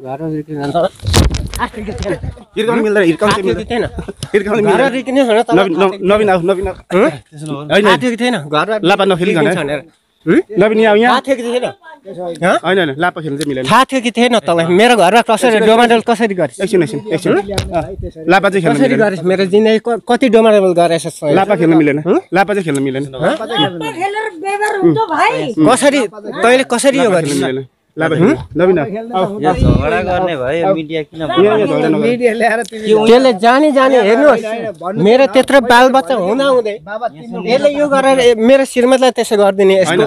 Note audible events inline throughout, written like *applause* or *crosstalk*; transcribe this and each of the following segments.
लापा कि थिएन मेरो घरमा कसरी डोमाडोल कसरी लापा चाहिँ मेरो जिन्दगी कति डोमाडोल गरेछ लापा खेल्नु मिलेन लापा चाहिँ खेल्नु मिलेन कसरी तैले कसरी यो मिलेन त्यसले जाने जाने हेर्नुहोस् मेरो त्यत्रो बालबच्चा हुँदा हुँदै यसले यो गरेर मेरो श्रीमतलाई त्यसो गरिदिने यस्तो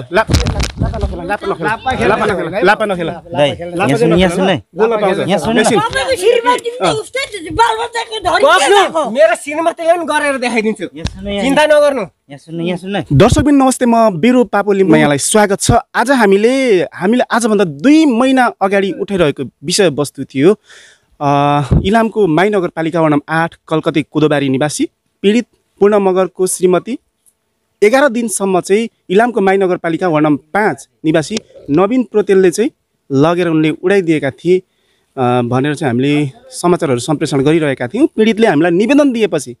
मेरो श्रीमतीले पनि गरेर देखाइदिन्छु चिन्ता नगर्नु दर्शक दर्शकबिन नमस्ते म बिरु पापो लिम्बा यहाँलाई स्वागत छ आज हामीले हामीले आजभन्दा दुई महिना अगाडि उठाइरहेको विषयवस्तु थियो इलामको माई नगरपालिका वडा आठ कलकत्ते कोदोबारी निवासी पीडित पूर्ण मगरको श्रीमती एघार दिनसम्म चाहिँ इलामको माई नगरपालिका वार्ड नम्बर पाँच निवासी नवीन प्रोतेलले चाहिँ लगेर उनले उडाइदिएका थिए भनेर चाहिँ हामीले समाचारहरू सम्प्रेषण गरिरहेका थियौँ पीडितले हामीलाई निवेदन दिएपछि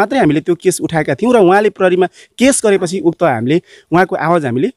मात्रै हामीले त्यो केस उठाएका थियौँ र उहाँले प्रहरीमा केस गरेपछि उक्त हामीले उहाँको आवाज हामीले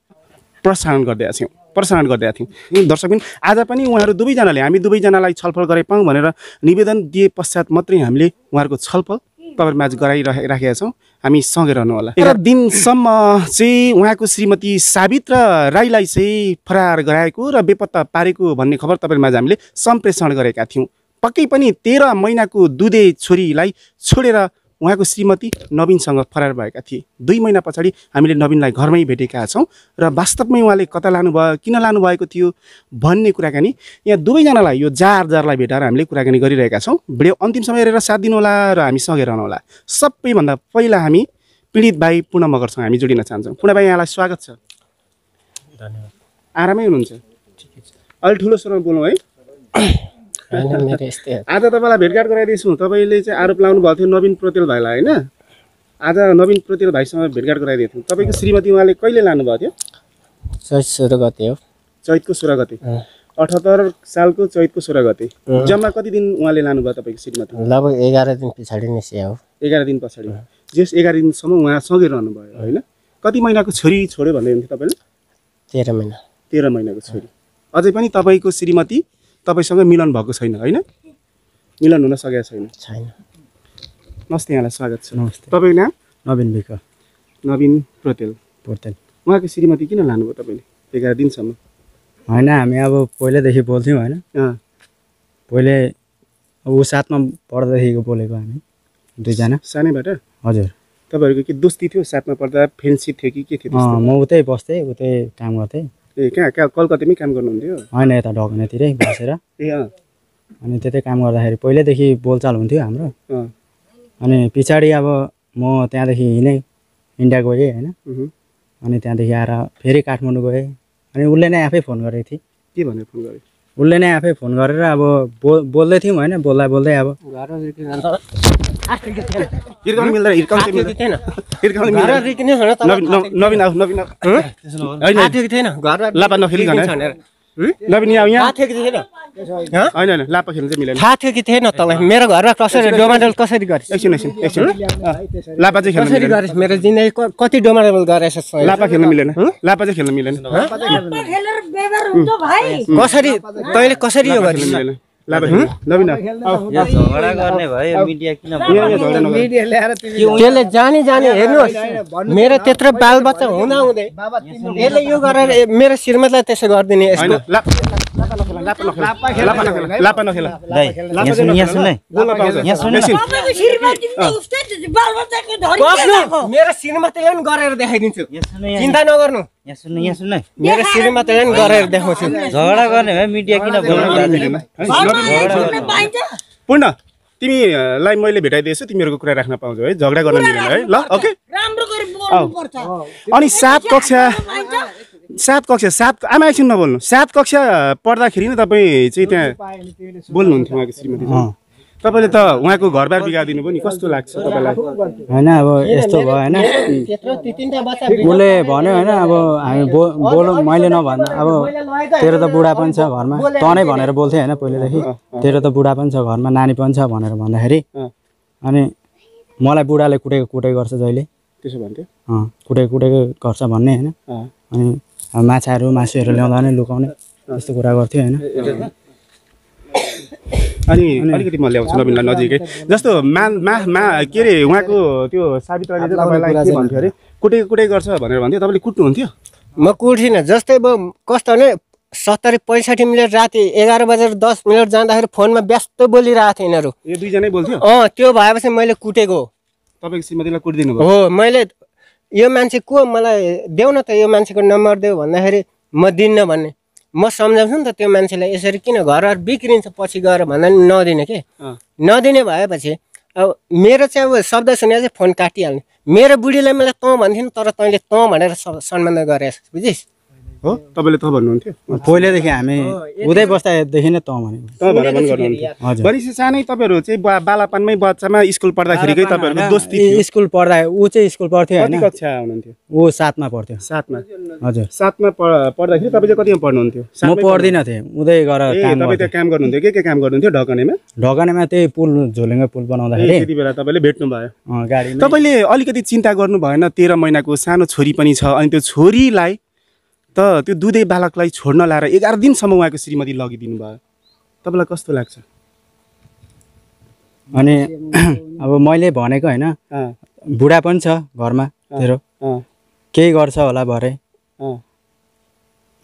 प्रसारण गरिदिएका थियौँ प्रसारण गरिदिएका थियौँ दर्शकबिन आज पनि उहाँहरू दुवैजनाले हामी दुवैजनालाई छलफल गरे पाउँ भनेर निवेदन दिए पश्चात मात्रै हामीले उहाँहरूको छलफल तपाईँहरूमाझ गराइराख राखेका छौँ हामी सँगै रहनु होला एउटा दिनसम्म चाहिँ उहाँको श्रीमती साबित र राईलाई चाहिँ फरार गराएको र बेपत्ता पारेको भन्ने खबर तपाईँहरूमाझ हामीले सम्प्रेषण गरेका थियौँ पक्कै पनि तेह्र महिनाको दुधे छोरीलाई छोडेर उहाँको श्रीमती नवीनसँग फरार भएका थिए दुई महिना पछाडि हामीले नवीनलाई घरमै भेटेका छौँ र वास्तवमै उहाँले कता लानुभयो किन लानुभएको थियो भन्ने कुराकानी यहाँ दुवैजनालाई यो जार जारलाई भेटाएर हामीले कुराकानी गरिरहेका छौँ भिडियो अन्तिम समय हेरेर साथ दिनुहोला र हामी सँगै रहनुहोला सबैभन्दा पहिला हामी पीडित भाइ पूर्ण मगरसँग हामी जोडिन चाहन्छौँ पूर्ण भाइ यहाँलाई स्वागत छ धन्यवाद आरामै हुनुहुन्छ अहिले ठुलो स्वरमा बोलौँ है *laughs* आज तपाईँलाई भेटघाट गराइदिएछु तपाईँले चाहिँ आरोप लाउनु भएको थियो नवीन प्रतेल भाइलाई होइन आज नवीन प्रतेल भाइसँग भेटघाट गराइदिएको थियौँ तपाईँको श्रीमती उहाँले कहिले लानुभएको थियो चैत सोह्र गते हो चैतको सोह्र गते अठहत्तर सालको चैतको सोह्र गते जम्मा कति दिन उहाँले लानुभयो तपाईँको श्रीमती लगभग एघार दिन पछाडि सिया हो एघार दिन पछाडि जेस एघार दिनसम्म उहाँ सँगै रहनुभयो होइन कति महिनाको छोरी छोड्यो भन्दै हुन्थ्यो तपाईँले तेह्र महिना तेह्र महिनाको छोरी अझै पनि तपाईँको श्रीमती तपाईँसँग मिलन भएको छैन होइन मिलन हुन सकेको छैन छैन नमस्ते यहाँलाई स्वागत छ नमस्ते तपाईँको नाम नवीन विक नवीन प्रोतेल पोर्तेल उहाँको श्रीमती किन लानुभयो तपाईँले एघार दिनसम्म होइन हामी अब पहिल्यैदेखि बोल्थ्यौँ होइन पहिले अब ऊ साथमा पढ्दादेखिको बोलेको हामी दुईजना सानैबाट हजुर तपाईँहरूको के दोस्ती थियो साथमा पढ्दा फ्रेन्डसिप थियो कि के थियो म उतै बस्थेँ उतै काम गर्थेँ ए कहाँ कहाँ कलकत्तामै काम गर्नुहुन्थ्यो होइन यता ढकनातिरै बसेर ए अँ अनि त्यतै काम गर्दाखेरि पहिल्यैदेखि बोलचाल हुन्थ्यो हाम्रो अनि पछाडि अब म त्यहाँदेखि हिँडेँ इन्डिया गएँ होइन अनि त्यहाँदेखि आएर फेरि काठमाडौँ गएँ अनि उसले नै आफै फोन गरेको थिएँ के भनेर फोन गरेँ उसले नै आफै फोन गरेर अब बो बोल्दै थियौँ होइन बोल्दा बोल्दै अब हिर्काउनु मिल्दैन हिर्काउनु मिल्दैन हिर्काउनु मिल्दैन नवीन आऊ नवीन होइन लापा नखेलिकन नवीन आऊ यहाँ होइन होइन लापा खेल्नु चाहिँ मिलेन थाहा थियो कि थिएन तँलाई मेरो घरमा कसरी डोमाडल कसरी गरेछ एकछिन एकछिन एकछिन लापा चाहिँ खेल्नु गरेछ मेरो जिन्दगी कति डोमाडल गरेछ लापा खेल्नु मिलेन लापा चाहिँ खेल्नु मिलेन कसरी तैँले कसरी यो गरिस त्यसले जाने जाने हेर्नुहोस् मेरो त्यत्रो बालबच्चा हुँदै यसले यो गरेर मेरो श्रीमतीलाई त्यसो गरिदिने यसको लापा नखेला मेरो सिनेमा त एन गरेर देखाइदिन्छु चिन्ता नगर्नु मेरो सिनेमा त एन गरेर देखाउँछु झगडा गर्ने भए मिडिया किन पूर्ण तिमीलाई मैले भेटाइदिएछु तिमीहरूको कुरा राख्न पाउँछौ है झगडा गर्न मिलेन है ल ओके अनि सात कक्षा सात कक्षा सात आमा एकछिन नबोल्नु सात कक्षा पढ्दाखेरि नै तपाईँ चाहिँ त्यहाँ बोल्नुहुन्थ्यो उहाँको श्रीमती तपाईँले त उहाँको घरबार बिगारिदिनु पनि कस्तो लाग्छ तपाईँलाई होइन अब यस्तो भयो होइन उसले भन्यो होइन अब हामी बो बोलौँ मैले नभन्दा अब तेरो त बुढा पनि छ घरमा त नै भनेर बोल्थेँ होइन पहिलेदेखि तेरो त बुढा पनि छ घरमा नानी पनि छ भनेर भन्दाखेरि अनि मलाई बुढाले कुटेको कुटे गर्छ जहिले त्यसो भन्थ्यो कुटेको कुटेको गर्छ भन्ने होइन अनि माछाहरू मासुहरू ल्याउँदा नै लुकाउने यस्तो कुरा गर्थ्यो होइन अनि अलिकति म ल्याउँछु नवीनलाई नजिकै जस्तो मा मा मा के अरे उहाँको त्यो सावित्राले चाहिँ तपाईँलाई के भन्थ्यो अरे कुटे कुटे गर्छ भनेर भन्थ्यो तपाईँले कुट्नुहुन्थ्यो म कुट्थिनँ जस्तै अब कस्तो भने सत्तरी पैँसठी मिनट राति एघार बजेर दस मिनट जाँदाखेरि फोनमा व्यस्त बोलिरहेको थिएँ यिनीहरू यो दुईजनै बोल्थ्यो अँ त्यो भएपछि मैले कुटेको तपाईँको श्रीमतीलाई कुटिदिनु हो मैले यो मान्छे को मलाई देऊ न त यो मान्छेको नम्बर देऊ भन्दाखेरि म दिन्न भन्ने म सम्झाउँछु नि त त्यो मान्छेलाई यसरी किन घर बिग्रिन्छ पछि गएर भन्दा पनि नदिने के नदिने भएपछि अब मेरो चाहिँ अब शब्द सुने चाहिँ फोन काटिहाल्ने मेरो बुढीलाई मलाई तँ भन्थ्यो तर तैँले तँ भनेर सम्मान गरेछ बुझिस् हो तपाईँले त भन्नुहुन्थ्यो पहिलेदेखि हामी हुँदै बस्दादेखि नै त भनेको भनेपछि सानै तपाईँहरू चाहिँ बालापनमै बच्चामा स्कुल पढ्दाखेरिकै तपाईँहरूको दोस्ती स्कुल पढ्दा ऊ चाहिँ स्कुल पढ्थ्यो होइन कक्षा हुनुहुन्थ्यो ऊ सातमा पढ्थ्यो सातमा हजुर सातमा पढ्दाखेरि तपाईँ चाहिँ कतिमा पढ्नुहुन्थ्यो म पढ्दिनँ थिएँ उदै गएर तपाईँ त्यहाँ काम गर्नुहुन्थ्यो के के काम गर्नुहुन्थ्यो ढकनेमा ढकनेमा त्यही पुल झोलेङ पुल बनाउँदाखेरि त्यति बेला तपाईँले भेट्नु भयो गाडी तपाईँले अलिकति चिन्ता गर्नु भएन तेह्र महिनाको सानो छोरी पनि छ अनि त्यो छोरीलाई त त्यो दुधै बालकलाई छोड्न लाएर एघार दिनसम्म उहाँको श्रीमती लगिदिनु भयो तपाईँलाई कस्तो लाग्छ अनि *clears throat* अब मैले भनेको होइन बुढा पनि छ घरमा मेरो केही गर्छ होला भरे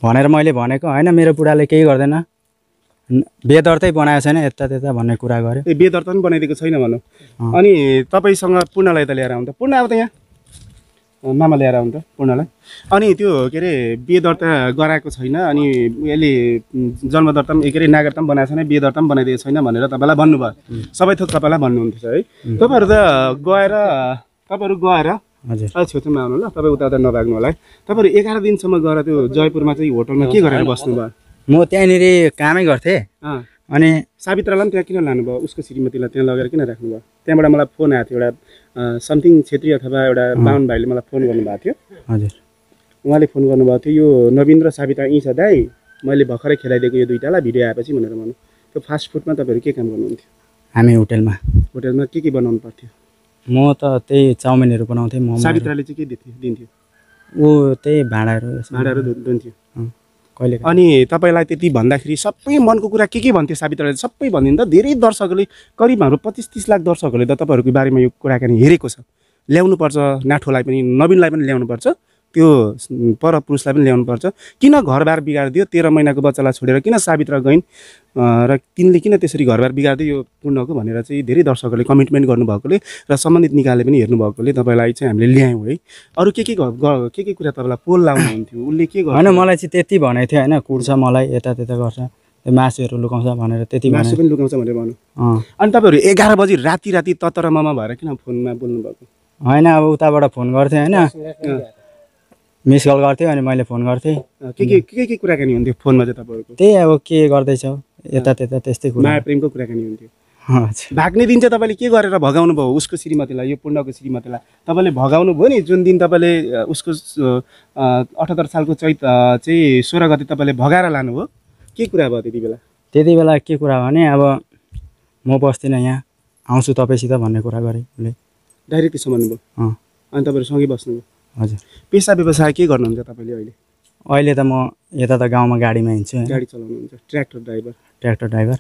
भनेर मैले भनेको होइन मेरो बुढाले केही गर्दैन बेदर्तै बनाएको छैन यता त्यता भन्ने कुरा गऱ्यो ए बेदर्ता पनि बनाइदिएको छैन भनौँ अनि तपाईँसँग पूर्णलाई त लिएर आउँदा पूर्ण अब त यहाँ मामा ल्याएर आउनु त पूर्णलाई अनि त्यो के अरे बिहे दर्ता गराएको छैन अनि यसले जन्म दर्ता पनि के अरे नागरिकता पनि बनाएको छैन बिहे दर्ता पनि बनाइदिएको छैन भनेर तपाईँलाई भन्नुभयो सबै थोक तपाईँलाई भन्नुहुन्थ्यो है तपाईँहरू त गएर तपाईँहरू गएर हजुर छेउछेउमा आउनु ल तपाईँ उता उता नभाग्नु होला है तपाईँहरू एघार दिनसम्म गएर त्यो जयपुरमा चाहिँ होटलमा के गरेर बस्नु बस्नुभयो म त्यहाँनिर कामै गर्थेँ अनि सावित्रालाई पनि त्यहाँ किन लानुभयो उसको श्रीमतीलाई त्यहाँ लगेर किन राख्नुभयो त्यहाँबाट मलाई फोन आएको थियो एउटा समथिङ छेत्री अथवा एउटा बाहुन भाइले मलाई फोन गर्नुभएको थियो हजुर उहाँले फोन गर्नुभएको थियो यो नवीन्द्र साबिता यहीँ छ दाई मैले भर्खरै खेलाइदिएको यो दुइटालाई भिडियो आएपछि भनेर भन्नु त्यो फास्ट फुडमा तपाईँहरू के काम गर्नुहुन्थ्यो हामी होटेलमा होटेलमा के के बनाउनु पर्थ्यो म त त्यही चाउमिनहरू बनाउँथेँ म साबित्राले चाहिँ के दिन्थ्यो दिन्थ्यो ऊ त्यही भाँडाहरू भाँडाहरू धुन्थ्यो कहिले अनि तपाईँलाई त्यति भन्दाखेरि सबै मनको कुरा के के भन्थ्यो सावित्राले सबै त धेरै दर्शकहरूले करिब हाम्रो पच्चिस तिस लाख दर्शकहरूले त तपाईँहरूको बारेमा यो कुराकानी हेरेको छ ल्याउनुपर्छ नाठोलाई पनि नवीनलाई पनि ल्याउनुपर्छ त्यो पर पुरुषलाई पनि पर्छ किन घरबार बिगारिदियो तेह्र महिनाको बच्चालाई छोडेर किन साबित्र गइन् र तिनले किन त्यसरी घरबार बिगारिदियो यो पूर्णको भनेर चाहिँ धेरै दर्शकहरूले कमिटमेन्ट गर्नुभएकोले र सम्बन्धित निकायले पनि हेर्नुभएकोले तपाईँलाई चाहिँ हामीले ल्यायौँ है अरू के के के के कुरा तपाईँलाई पोल लाउनुहुन्थ्यो उसले के गर्नु होइन मलाई चाहिँ त्यति भनेको थियो होइन कुर्छ मलाई यता त्यता गर्छ त्यो मासुहरू लुकाउँछ भनेर त्यति मासु पनि लुकाउँछ भनेर भन्नु अनि तपाईँहरू एघार बजी राति राति ततरमा भएर किन फोनमा बोल्नुभएको होइन अब उताबाट फोन गर्थेँ होइन मिस कल गर्थ्यो अनि मैले फोन गर्थेँ के के के के कुराकानी हुन्थ्यो फोनमा चाहिँ तपाईँहरूको त्यही अब के गर्दैछौ यता त्यता त्यस्तै कुरा माया प्रेमको कुराकानी हुन्थ्यो भाग्ने दिन चाहिँ तपाईँले के गरेर भगाउनु भयो उसको श्रीमतीलाई यो पुण्डको श्रीमतीलाई तपाईँले भगाउनु भयो नि जुन दिन तपाईँले उसको अठहत्तर सालको चैत चाहिँ सोह्र गते तपाईँले भगाएर लानुभयो के कुरा भयो त्यति बेला त्यति बेला के कुरा भने अब म बस्दिनँ यहाँ आउँछु तपाईँसित भन्ने कुरा गरेँ उसले डाइरेक्ट त्यसो भन्नुभयो अनि तपाईँहरू सँगै बस्नुभयो हजुर पेसा व्यवसाय के गर्नुहुन्छ तपाईँले अहिले अहिले त म यता त गाउँमा गाडीमा हिँड्छु गाडी चलाउनुहुन्छ tractor driver tractor driver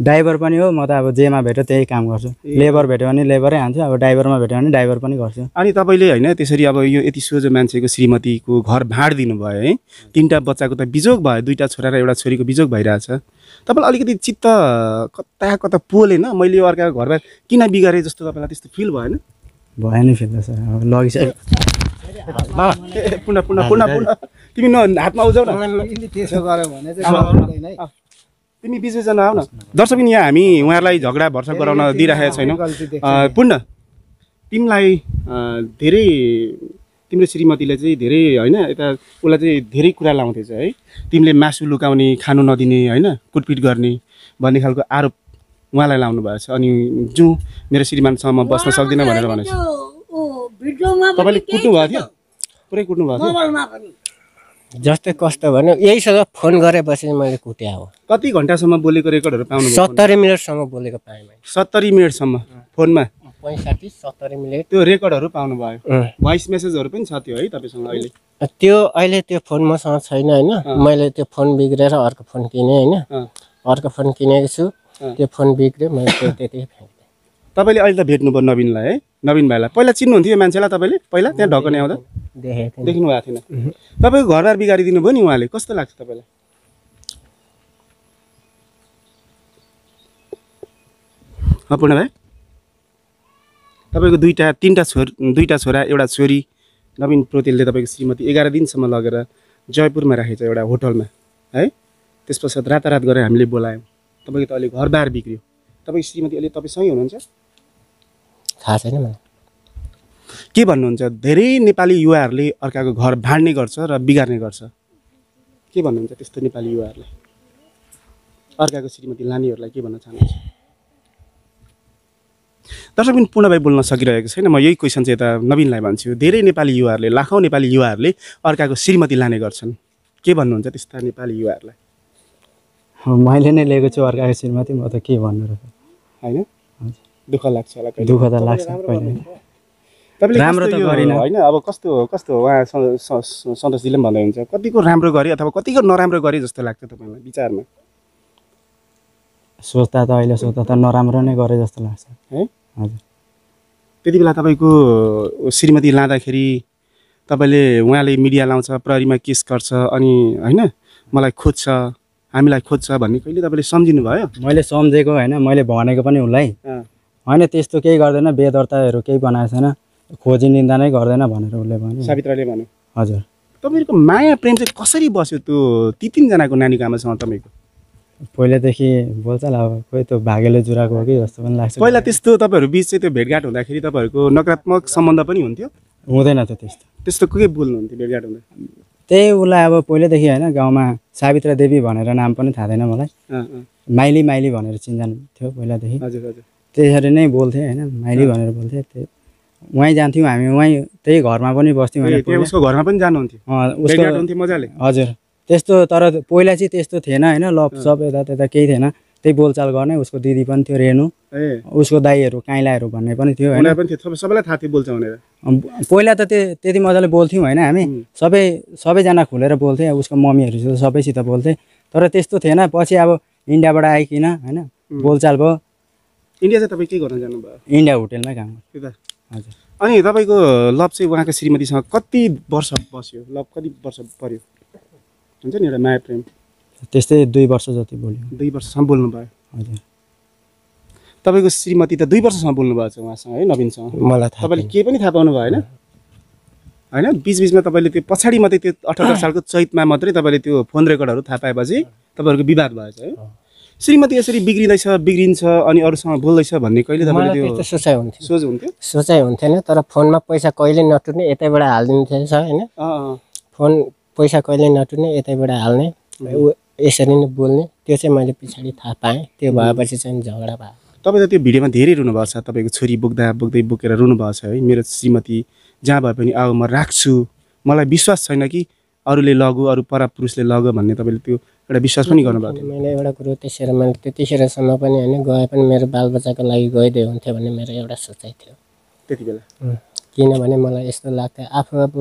driver पनि हो म त अब जेमा भेट्यो त्यही काम गर्छु लेबर भेट्यो भने लेबरै हान्छु अब ड्राइभरमा भेट्यो भने ड्राइभर पनि गर्छु अनि तपाईँले होइन त्यसरी अब यो यति सोझो मान्छेको श्रीमतीको घर भाँड भयो है तिनवटा बच्चाको त बिजोग भयो दुईवटा छोरा र एउटा छोरीको बिजोग भइरहेछ तपाईँलाई अलिकति चित्त कता कता पोलेन मैले यो अर्काको घरमा किन बिगारेँ जस्तो तपाईँलाई त्यस्तो फिल भएन भएन फिल त सर अब लगिसक्यो पुनः पुनः पुनः पुनः तिमी न हातमा उजाउ न त्यसो भने चाहिँ तिमी बिचबिचमा आऊ न दर्शक यहाँ हामी उहाँहरूलाई झगडा भर्सा गराउन दिइराखेका छैनौँ पुनः तिमीलाई धेरै तिम्रो श्रीमतीले चाहिँ धेरै होइन यता उसलाई चाहिँ धेरै कुरा लाउँथेछ है तिमीले मासु लुकाउने खानु नदिने होइन कुटपिट गर्ने भन्ने खालको आरोप उहाँलाई लाउनु भएछ अनि जुँ मेरो श्रीमानसँग बस्न सक्दिनँ भनेर भनेको छ तपाईँले कुट्नुभएको थियो पुरै जस्तै कस्तो भन्यो सब फोन गरेपछि मैले कुट्या हो कति घन्टासम्म बोलेको रेकर्डहरू पाउनु सत्तरी मिनटसम्म बोलेको पाएँ मैले सत्तरी मिनटसम्म फोनमा पैँसाठी सत्तरी मिनट त्यो रेकर्डहरू भयो भोइस मेसेजहरू पनि छ त्यो है तपाईँसँग अहिले त्यो अहिले त्यो फोन मसँग छैन होइन मैले त्यो फोन बिग्रेर अर्को फोन किनेँ होइन अर्को फोन किनेको छु त्यो फोन बिग्रेँ मैले त्यो त्यति तपाईँले अहिले त भेट्नु भेट्नुभयो नवीनलाई है नवीन भाइलाई पहिला चिन्नुहुन्थ्यो यो मान्छेलाई तपाईँले पहिला त्यहाँ ढकने आउँदा देख्नु भएको थिएन तपाईँको घरबार बिगारिदिनु भयो नि उहाँले कस्तो लाग्छ तपाईँलाई अपूर्ण भाइ तपाईँको दुईवटा तिनवटा छोर दुईवटा छोरा एउटा छोरी नवीन प्रोतेलले तपाईँको श्रीमती एघार दिनसम्म लगेर जयपुरमा राखेको छ एउटा होटलमा है त्यस पश्चात रातारात गरेर हामीले बोलायौँ तपाईँको त अहिले घरबार बिग्रियो तपाईँको श्रीमती अहिले तपाईँसँगै हुनुहुन्छ थाहा छैन मलाई के भन्नुहुन्छ धेरै नेपाली युवाहरूले अर्काको घर भाँड्ने गर्छ र बिगार्ने गर्छ के भन्नुहुन्छ त्यस्तो नेपाली युवाहरूलाई अर्काको श्रीमती लानेहरूलाई के भन्न चाहनुहुन्छ दर्शक दर्शकबिन भाइ बोल्न सकिरहेको छैन म यही क्वेसन चाहिँ यता नवीनलाई भन्छु धेरै नेपाली युवाहरूले लाखौँ नेपाली युवाहरूले अर्काको श्रीमती लाने गर्छन् के भन्नुहुन्छ त्यस्ता नेपाली युवाहरूलाई मैले नै लिएको छु अर्काको श्रीमती म त के भन्नु र होइन दुःख लाग्छ होला दुःख त लाग्छ राम्रो त गरेन होइन अब कस्तो हो कस्तो हो उहाँ सन्तोषजीले पनि भन्दै हुन्छ कतिको राम्रो गरेँ अथवा कतिको नराम्रो गरेँ जस्तो लाग्छ तपाईँलाई विचारमा सोच्दा त अहिले सोच्दा त नराम्रो नै गरेँ जस्तो लाग्छ है हजुर त्यति बेला तपाईँको श्रीमती लाँदाखेरि तपाईँले उहाँले मिडिया लाउँछ प्रहरीमा केस गर्छ अनि होइन मलाई खोज्छ हामीलाई खोज्छ भन्ने कहिले तपाईँले सम्झिनु भयो मैले सम्झेको होइन मैले भनेको पनि उसलाई होइन त्यस्तो केही गर्दैन बेदर्ताहरू केही बनाएको छैन खोजी निन्दा नै गर्दैन भनेर उसले भन्यो सावित्राले भन्यो हजुर तपाईँहरूको माया प्रेम चाहिँ कसरी बस्यो त्यो ती तिनजनाको नानीको आमासँग तपाईँको पहिलादेखि बोल्छ होला अब खोइ त्यो भागेले जुराको हो कि जस्तो पनि लाग्छ पहिला त्यस्तो तपाईँहरू बिच चाहिँ त्यो भेटघाट हुँदाखेरि तपाईँहरूको नकारात्मक सम्बन्ध पनि हुन्थ्यो हुँदैन थियो त्यस्तो त्यस्तो के बोल्नुहुन्थ्यो भेटघाट हुँदा त्यही उसलाई अब पहिल्यैदेखि होइन गाउँमा सावित्रा देवी भनेर नाम पनि थाहा थिएन मलाई माइली माइली भनेर चिन्जान थियो पहिलादेखि हजुर हजुर त्यसरी नै बोल्थेँ होइन माइली भनेर बोल्थेँ त्यो उहीँ जान्थ्यौँ हामी उहीँ त्यही घरमा पनि बस्थ्यौँ उसको घरमा पनि जानुहुन्थ्यो उसको मजाले हजुर त्यस्तो तर पहिला चाहिँ त्यस्तो थिएन होइन लपसप यता त्यता केही थिएन त्यही बोलचाल गर्ने उसको दिदी पनि थियो रेणु उसको दाईहरू काइलाहरू भन्ने पनि थियो होइन सबैलाई थाहा थियो बोल्छ भनेर पहिला त त्यो त्यति मजाले बोल्थ्यौँ होइन हामी सबै सबैजना खुलेर बोल्थेँ उसको मम्मीहरूसित सबैसित बोल्थेँ तर त्यस्तो थिएन पछि अब इन्डियाबाट आइकन होइन बोलचाल भयो इन्डिया चाहिँ तपाईँ के गर्न जानुभयो इन्डिया होटेलमै काम त्यो त हजुर अनि तपाईँको लभ चाहिँ उहाँको श्रीमतीसँग कति वर्ष बस्यो लभ कति वर्ष पऱ्यो हुन्छ नि एउटा माया प्रेम त्यस्तै दुई वर्ष जति बोल्यो दुई वर्षसम्म बोल्नु भयो हजुर तपाईँको श्रीमती त दुई वर्षसम्म भएको छ उहाँसँग है नवीनसँग मलाई तपाईँले केही पनि थाहा पाउनु भयो होइन होइन बिचबिचमा तपाईँले त्यो पछाडि मात्रै त्यो अठार *coughs* सालको चैतमा मात्रै तपाईँले त्यो फोन रेकर्डहरू थाहा पाएपछि तपाईँहरूको विवाद भएछ है श्रीमती यसरी बिग्रिँदैछ बिग्रिन्छ अनि अरूसँग बोल्दैछ भन्ने कहिले तपाईँले त्यो सोचाइ हुन्थ्यो सोच हुन्थ्यो सोचाइ हुन्थेन तर फोनमा पैसा कहिले नटुट्ने यतैबाट हालिदिनु होइन फोन पैसा कहिले नटुट्ने यतैबाट हाल्ने ऊ यसरी नै बोल्ने त्यो चाहिँ मैले पछाडि थाहा पाएँ त्यो भएपछि चाहिँ झगडा भयो तपाईँ त त्यो भिडियोमा धेरै रुनुभएको छ तपाईँको छोरी बोक्दा बोक्दै बोकेर रुनुभएको छ है मेरो श्रीमती जहाँ भए पनि अब म राख्छु मलाई विश्वास छैन कि अरूले लगु अरू परापुरुषले लग्यो भन्ने तपाईँले त्यो एउटा विश्वास पनि गर्नुभएको मैले एउटा कुरो त्यसरी मैले त्यतिखेरसम्म पनि होइन गए पनि मेरो बालबच्चाको लागि गइदियो हुन्थ्यो भन्ने मेरो एउटा सोचाइ थियो त्यति बेला किनभने मलाई यस्तो लाग्थ्यो आफू अब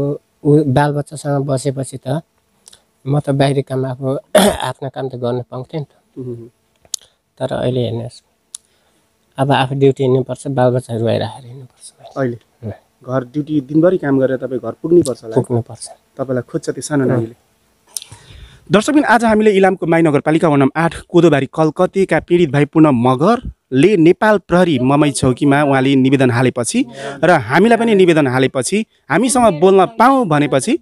ऊ बालबच्चासँग बसेपछि त म त बाहिरी काम आफू *clears throat* आफ्नो काम त गर्नु पाउँथेँ नि त तर अहिले हेर्नुहोस् अब आफू ड्युटी हिँड्नुपर्छ बालबच्चाहरू रुवाइराखेर हिँड्नुपर्छ अहिले घर ड्युटी दिनभरि काम गरेर तपाईँ घर पुग्नुपर्छ पुग्नुपर्छ तपाईँलाई खोज्छ त्यो सानो नानीले दर्शकबिन आज हामीले इलामको माई नगरपालिका वनम आठ कोदोबारी कलकत्तेका पीडित भाइ पुनम मगरले नेपाल प्रहरी ममै छौकीमा उहाँले निवेदन हालेपछि र हामीलाई पनि निवेदन हालेपछि हामीसँग बोल्न पाऊँ भनेपछि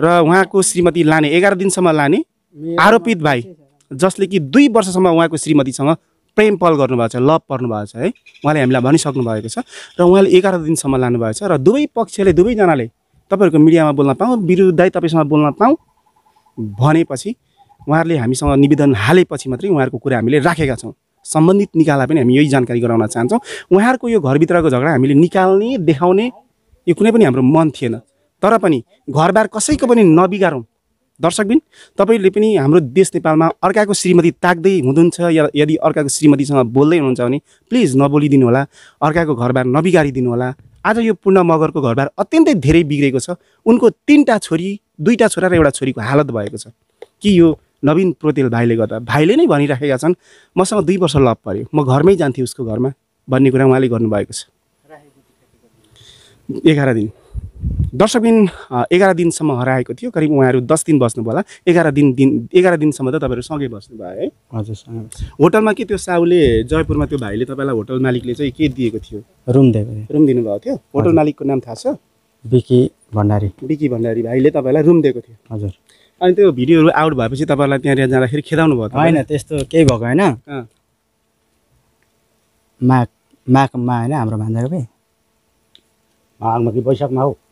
र उहाँको श्रीमती लाने एघार दिनसम्म लाने आरोपित भाइ जसले कि दुई वर्षसम्म उहाँको श्रीमतीसँग प्रेम पल गर्नुभएको छ लभ पर्नुभएको छ है उहाँले हामीलाई भनिसक्नु भएको छ र उहाँले एघार दिनसम्म लानुभएको छ र दुवै पक्षले दुवैजनाले तपाईँहरूको मिडियामा बोल्न पाऊँ विरुद्ध तपाईँसँग बोल्न पाऊँ भनेपछि उहाँहरूले हामीसँग निवेदन हालेपछि मात्रै उहाँहरूको कुरा हामीले राखेका छौँ सम्बन्धित निकायलाई पनि हामी यही जानकारी गराउन चाहन्छौँ उहाँहरूको यो घरभित्रको झगडा हामीले निकाल्ने देखाउने यो कुनै पनि हाम्रो मन थिएन तर पनि घरबार कसैको पनि नबिगारौँ दर्शकबिन तपाईँले पनि हाम्रो देश नेपालमा अर्काको श्रीमती ताक्दै हुनुहुन्छ या यदि अर्काको श्रीमतीसँग बोल्दै हुनुहुन्छ भने प्लिज नबोलिदिनु होला अर्काको घरबार नबिगारिदिनु होला आज यो पूर्ण मगरको घरबार अत्यन्तै धेरै बिग्रेको छ उनको तिनवटा छोरी दुईवटा छोरा र एउटा छोरीको हालत भएको छ कि यो नवीन प्रोतेल भाइले गर्दा भाइले नै भनिराखेका छन् मसँग दुई वर्ष लभ पऱ्यो म घरमै जान्थेँ उसको घरमा भन्ने कुरा उहाँले गर्नुभएको छ एघार दिन दर्शक दर्शकबिन एघार दिनसम्म हराएको थियो करिब उहाँहरू दस दिन बस्नुभयो होला एघार दिन दिन एघार दिनसम्म त तपाईँहरू सँगै बस्नु भयो है हजुर होटलमा के त्यो साहुले जयपुरमा त्यो भाइले तपाईँलाई होटल मालिकले चाहिँ के दिएको थियो रुम दिएको रुम दिनुभएको थियो होटल मालिकको नाम थाहा छ बिकी भण्डारी बिकी भण्डारी भाइले तपाईँलाई रुम दिएको थियो हजुर अनि त्यो भिडियोहरू आउट भएपछि तपाईँलाई त्यहाँनिर जाँदाखेरि खेदाउनु भयो होइन त्यस्तो केही भएको होइन माघ माघमा होइन हाम्रो भान्जाको भाइ माघमा कि बैशाखमा हो